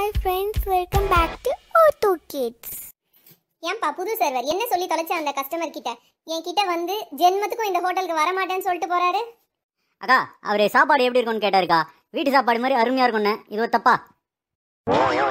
hi friends welcome back to Otto kids ஏன்பா புது server என்ன சொல்லி தொலைச்ச அந்த கஸ்டமர் கிட்ட என் கிட்ட வந்து ஜென்மத்துக்கும் இந்த ஹோட்டலுக்கு வர மாட்டேன்னு சொல்லிட்டு போறாரு அக்கா அவரு சாப்பாடு எப்படி இருக்கும்னு கேட்டாருக்கா வீட்டு சாப்பாடு மாதிரி அருமையா இருக்கும்னு இது தப்பா